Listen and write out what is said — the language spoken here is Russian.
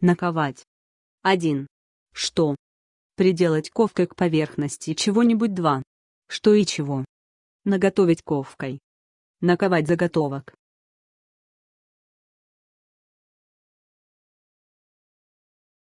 Наковать. 1. Что? Приделать ковкой к поверхности чего-нибудь 2. Что и чего? Наготовить ковкой. Наковать заготовок.